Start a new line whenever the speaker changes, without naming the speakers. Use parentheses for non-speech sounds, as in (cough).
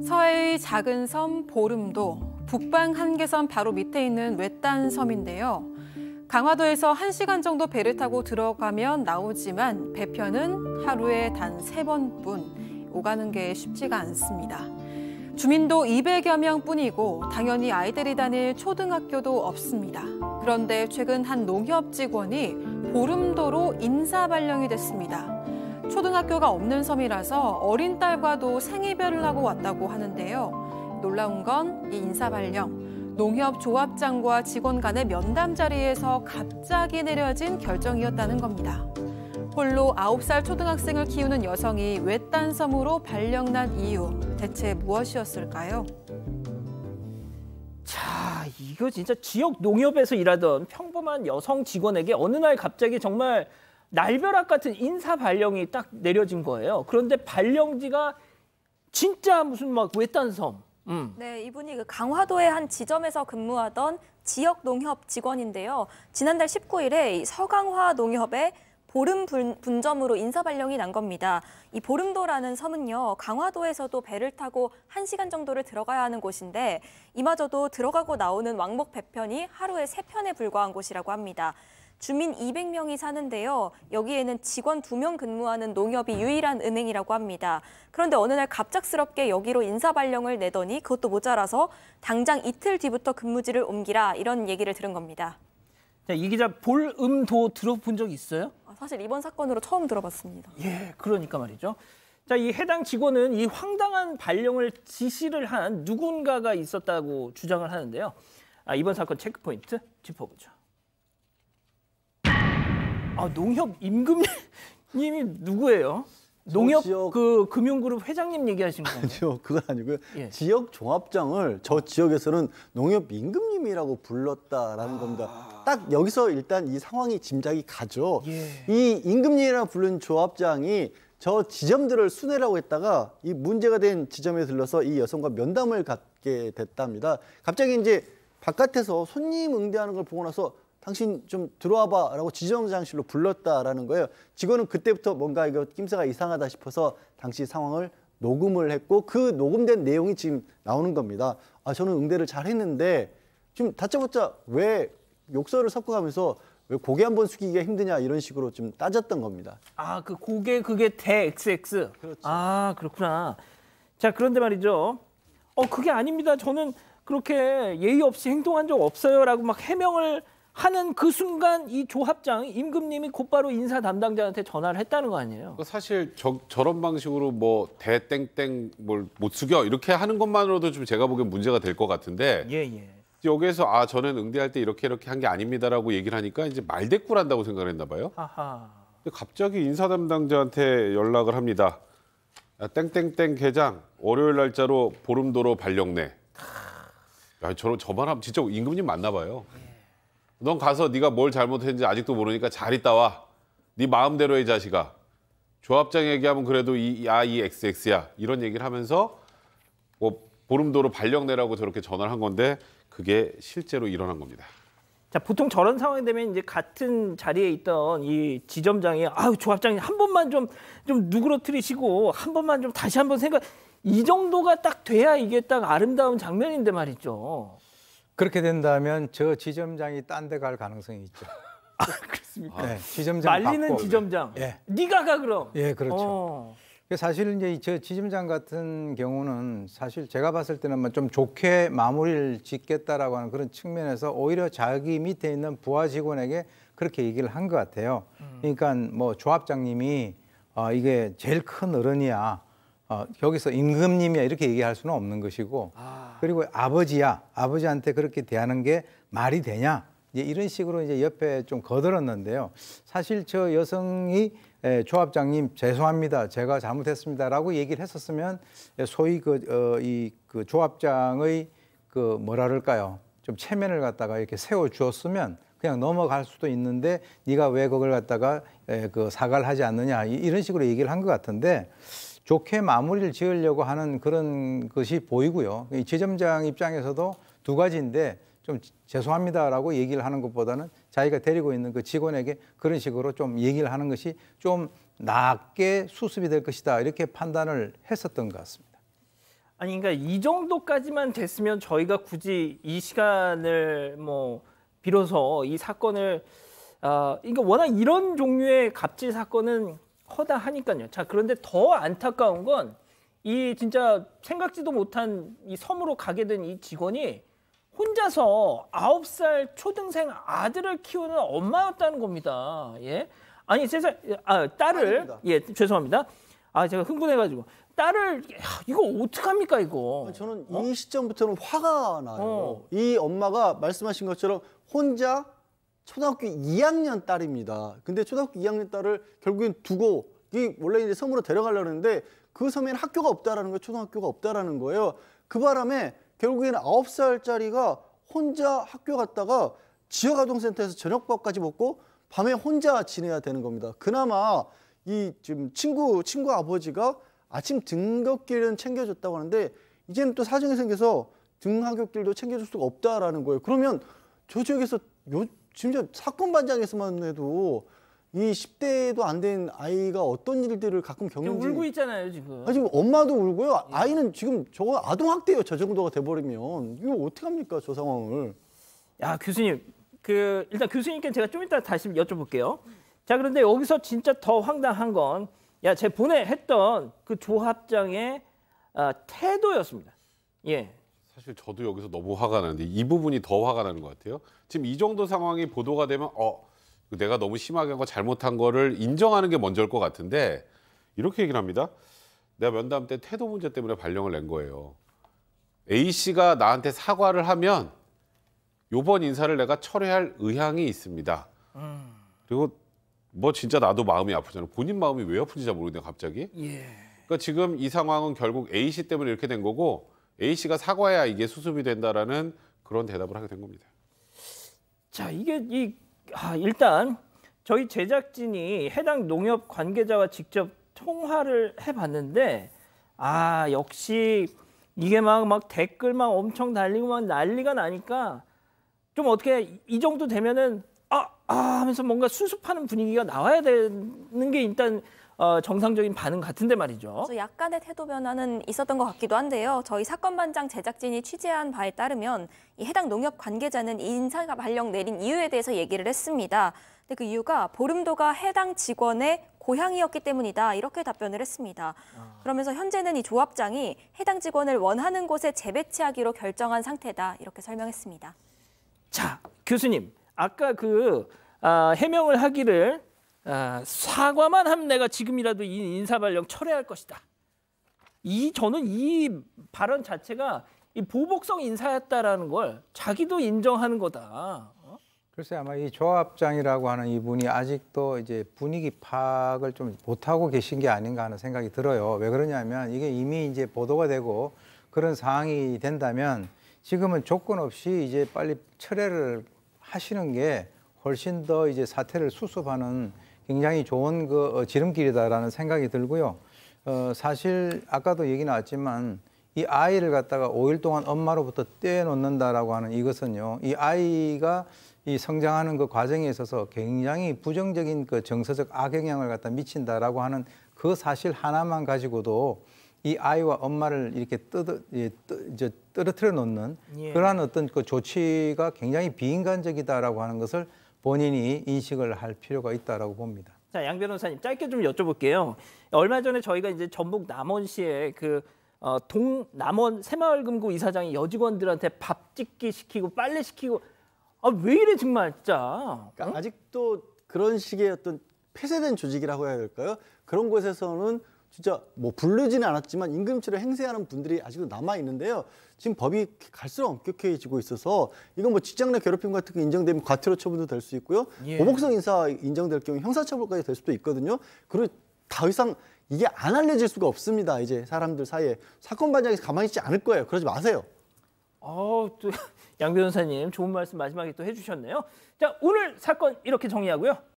서해의 작은 섬 보름도 북방 한계선 바로 밑에 있는 외딴 섬인데요. 강화도에서 1시간 정도 배를 타고 들어가면 나오지만 배편은 하루에 단 3번뿐 오가는 게 쉽지가 않습니다. 주민도 200여 명뿐이고 당연히 아이들이 다닐 초등학교도 없습니다. 그런데 최근 한 농협 직원이 보름도로 인사 발령이 됐습니다. 초등학교가 없는 섬이라서 어린 딸과도 생이별을 하고 왔다고 하는데요. 놀라운 건 이 인사 발령. 농협 조합장과 직원 간의 면담 자리에서 갑자기 내려진 결정이었다는 겁니다. 홀로 9살 초등학생을 키우는 여성이 외딴 섬으로 발령난 이유, 대체 무엇이었을까요?
자, 이거 진짜 지역 농협에서 일하던 평범한 여성 직원에게 어느 날 갑자기 정말 날벼락 같은 인사 발령이 딱 내려진 거예요. 그런데 발령지가 진짜 무슨 막 외딴 섬. 음.
네, 이분이 그 강화도의 한 지점에서 근무하던 지역 농협 직원인데요. 지난달 19일에 서강화 농협에 보름 분점으로 인사 발령이 난 겁니다. 이 보름도라는 섬은요, 강화도에서도 배를 타고 한시간 정도를 들어가야 하는 곳인데 이마저도 들어가고 나오는 왕복 배편이 하루에 세편에 불과한 곳이라고 합니다. 주민 200명이 사는데요. 여기에는 직원 2명 근무하는 농협이 유일한 은행이라고 합니다. 그런데 어느 날 갑작스럽게 여기로 인사 발령을 내더니 그것도 모자라서 당장 이틀 뒤부터 근무지를 옮기라 이런 얘기를 들은 겁니다.
자, 이 기자 볼음도 들어본 적 있어요? 아, 사실 이번 사건으로 처음 들어봤습니다. 예, 그러니까 말이죠. 자, 이 해당 직원은 이 황당한 발령을 지시를 한 누군가가 있었다고 주장을 하는데요. 아, 이번 사건 체크포인트 짚어보죠. 아, 농협 임금님이 누구예요? 농협 지역... 그 금융그룹 회장님 얘기하신 거예요?
아니요, 그건 아니고요. 예. 지역 종합장을 저 지역에서는 농협 임금님이라고 불렀다라는 아... 겁니다. 딱 여기서 일단 이 상황이 짐작이 가죠. 예. 이 임금님이라 부른 조합장이 저 지점들을 순회라고 했다가 이 문제가 된 지점에 들러서 이 여성과 면담을 갖게 됐답니다. 갑자기 이제 바깥에서 손님 응대하는 걸 보고 나서 당신 좀 들어와봐라고 지정장실로 불렀다라는 거예요. 직원은 그때부터 뭔가 이거 낌새가 이상하다 싶어서 당시 상황을 녹음을 했고 그 녹음된 내용이 지금 나오는 겁니다. 아 저는 응대를 잘 했는데 지금 다짜고짜 왜 욕설을 섞어가면서 왜 고개 한 번 숙이기가 힘드냐 이런 식으로 좀 따졌던 겁니다.
아그 고개 그게 대 XX. 그렇죠. 아 그렇구나. 자 그런데 말이죠. 어 그게 아닙니다. 저는 그렇게 예의 없이 행동한 적 없어요라고 막 해명을 하는 그 순간 이 조합장 임금님이 곧바로 인사 담당자한테 전화를 했다는 거 아니에요? 그러니까
사실 저, 저런 방식으로 뭐 대땡땡 뭘못 숙여 이렇게 하는 것만으로도 좀 제가 보기엔 문제가 될 것 같은데 예, 예. 여기에서 아 저는 응대할 때 이렇게 이렇게 한 게 아닙니다라고 얘기를 하니까 이제 말대꾸 한다고 생각을 했나 봐요. 아하. 갑자기 인사 담당자한테 연락을 합니다. 야, 땡땡땡 계장 월요일 날짜로 보름도로 발령내. 야, 저런 저만 하면 진짜 임금님 맞나 봐요. 예. 넌 가서 네가 뭘 잘못했는지 아직도 모르니까 잘 있다 와. 네 마음대로 해 자식아. 조합장 얘기하면 그래도 이야이 XX야 이런 얘기를 하면서 뭐 보름도로 발령내라고 저렇게 전화를 한 건데 그게 실제로 일어난 겁니다.
자 보통 저런
상황이 되면 이제 같은 자리에 있던 이 지점장이
아유 조합장님 한 번만 좀좀 좀 누그러뜨리시고 한 번만 좀 다시 한번 생각 이
정도가 딱 돼야 이게 딱 아름다운 장면인데 말이죠. 그렇게 된다면 저 지점장이 딴 데 갈 가능성이 있죠. (laughs) 아,
그렇습니까?
네, 지점장 말리는 바꿔. 지점장. 예.
네가 가 그럼.
예, 그렇죠. 어. 그 사실 이제 저 지점장 같은 경우는 사실 제가 봤을 때는 좀 좋게 마무리를 짓겠다라고 하는 그런 측면에서 오히려 자기 밑에 있는 부하 직원에게 그렇게 얘기를 한 것 같아요. 음. 그러니까 뭐 조합장님이 어, 이게 제일 큰 어른이야. 어, 여기서 임금님이야 이렇게 얘기할 수는 없는 것이고 아. 그리고 아버지야 아버지한테 그렇게 대하는 게 말이 되냐 이제 이런 식으로 이제 옆에 좀 거들었는데요. 사실 저 여성이 에, 조합장님 죄송합니다. 제가 잘못했습니다라고 얘기를 했었으면 소위 그이그 어, 그 조합장의 그 뭐라 그럴까요? 좀 체면을 갖다가 이렇게 세워 주었으면 그냥 넘어갈 수도 있는데 네가 왜 그걸 갖다가 에, 그 사과를 하지 않느냐 이런 식으로 얘기를 한 것 같은데 좋게 마무리를 지으려고 하는 그런 것이 보이고요. 이 지점장 입장에서도 두 가지인데 좀 죄송합니다라고 얘기를 하는 것보다는 자기가 데리고 있는 그 직원에게 그런 식으로 좀 얘기를 하는 것이 좀 낮게 수습이 될 것이다 이렇게 판단을 했었던 것 같습니다.
아니 그러니까 이 정도까지만 됐으면 저희가 굳이 이 시간을 뭐 비로소 이 사건을 아 어, 그러니까 워낙 이런 종류의 갑질 사건은 허다하니까요. 자, 그런데 더 안타까운 건 이 진짜 생각지도 못한 이 섬으로 가게 된 이 직원이 혼자서 아홉 살 초등생 아들을 키우는 엄마였다는 겁니다. 예. 아니, 세상 아, 딸을 아닙니다. 예, 죄송합니다. 아, 제가 흥분해 가지고 딸을 야, 이거 어떡합니까, 이거? 아, 저는 어? 이 시점부터는 화가 나요. 어. 이 엄마가 말씀하신
것처럼 혼자 초등학교 2학년 딸입니다. 근데 초등학교 2학년 딸을 결국엔 두고 이 원래 이제 섬으로 데려가려고 했는데 그 섬에는 학교가 없다라는 거예요. 초등학교가 없다라는 거예요. 그 바람에 결국에는 9살짜리가 혼자 학교 갔다가 지역아동센터에서 저녁밥까지 먹고 밤에 혼자 지내야 되는 겁니다. 그나마 이 지금 친구 친구 아버지가 아침 등굣길은 챙겨줬다고 하는데 이제는 또 사정이 생겨서 등하굣길도 챙겨줄 수가 없다라는 거예요. 그러면 저 지역에서 요 심지어 사건 반장에서만 해도 이 10대도 안 된 아이가 어떤 일들을 가끔 겪는지 울고
있잖아요 지금 아, 지금
엄마도 울고요 예. 아이는 지금 저거 아동학대예요 저 정도가 돼버리면 이거 어떻게 합니까 저 상황을
야 교수님 그 일단 교수님께 제가 좀 이따 다시 여쭤볼게요 자 그런데 여기서 진짜 더 황당한 건야제 보내 했던 그 조합장의 어, 태도였습니다 예
사실 저도 여기서 너무 화가 나는데 이 부분이 더 화가 나는 것 같아요. 지금 이 정도 상황이 보도가 되면 어 내가 너무 심하게 한 거 잘못한 거를 인정하는 게 먼저일 것 같은데 이렇게 얘기를 합니다. 내가 면담 때 태도 문제 때문에 발령을 낸 거예요. A 씨가 나한테 사과를 하면 요번 인사를 내가 철회할 의향이 있습니다. 그리고 뭐 진짜 나도 마음이 아프잖아. 본인 마음이 왜 아픈지 잘 모르겠네 갑자기. 예. 그러니까 지금 이 상황은 결국 A 씨 때문에 이렇게 된 거고 A 씨가 사과해야 이게 수습이 된다라는 그런 대답을 하게 된 겁니다.
자 이게 이 아, 일단 저희 제작진이 해당 농협 관계자와 직접 통화를 해봤는데 아 역시 이게 막 막 댓글 막 엄청 달리고 막 난리가 나니까 좀 어떻게 이 정도 되면은 아, 아 하면서 뭔가 수습하는 분위기가 나와야 되는 게 일단 어, 정상적인 반응 같은데 말이죠.
약간의 태도 변화는 있었던 것 같기도 한데요. 저희 사건 반장 제작진이 취재한 바에 따르면 이 해당 농협 관계자는 인사 발령 내린 이유에 대해서 얘기를 했습니다. 근데 그 이유가 보름도가 해당 직원의 고향이었기 때문이다 이렇게 답변을 했습니다. 그러면서 현재는 이 조합장이 해당 직원을 원하는 곳에 재배치하기로 결정한 상태다 이렇게 설명했습니다.
자 교수님 아까 그 아, 해명을 하기를 아, 사과만 하면 내가 지금이라도 이 인사발령 철회할 것이다. 이 저는 이 발언 자체가 이 보복성 인사였다라는 걸 자기도 인정하는 거다. 어?
글쎄 아마 이 조합장이라고 하는 이분이 아직도 이제 분위기 파악을 좀 못하고 계신 게 아닌가 하는 생각이 들어요. 왜 그러냐면 이게 이미 이제 보도가 되고 그런 상황이 된다면 지금은 조건 없이 이제 빨리 철회를 하시는 게 훨씬 더 이제 사태를 수습하는 굉장히 좋은 그 어, 지름길이다라는 생각이 들고요. 어, 사실 아까도 얘기 나왔지만 이 아이를 갖다가 5일 동안 엄마로부터 떼어놓는다라고 하는 이것은요. 이 아이가 이 성장하는 그 과정에 있어서 굉장히 부정적인 그 정서적 악영향을 갖다 미친다라고 하는 그 사실 하나만 가지고도 이 아이와 엄마를 이렇게 뜯어, 예, 뜨, 떨어뜨려 놓는 예. 그러한 어떤 그 조치가 굉장히 비인간적이다라고 하는 것을 본인이 인식을 할 필요가 있다라고 봅니다.
자, 양 변호사님 짧게 좀 여쭤볼게요. 얼마 전에 저희가 이제 전북 남원시에 그 어, 동남원 새마을금고 이사장이 여직원들한테 밥 짓기 시키고 빨래 시키고 아, 왜 이래 정말 진짜. 그러니까 아직도 그런 식의 어떤 폐쇄된
조직이라고 해야 될까요? 그런 곳에서는 진짜 뭐 부르지는 않았지만 임금치를 행세하는 분들이 아직도 남아 있는데요. 지금 법이 갈수록 엄격해지고 있어서 이건 뭐 직장 내 괴롭힘 같은 게 인정되면 과태료 처분도 될 수 있고요. 예. 보복성 인사 인정될 경우 형사처벌까지 될 수도 있거든요. 그리고 더 이상 이게 안 알려질 수가 없습니다. 이제 사람들 사이에 사건 반장에서 가만히 있지 않을 거예요. 그러지 마세요.
어, 또양 (laughs) 변호사님 좋은 말씀 마지막에 또 해주셨네요. 자 오늘 사건 이렇게 정리하고요.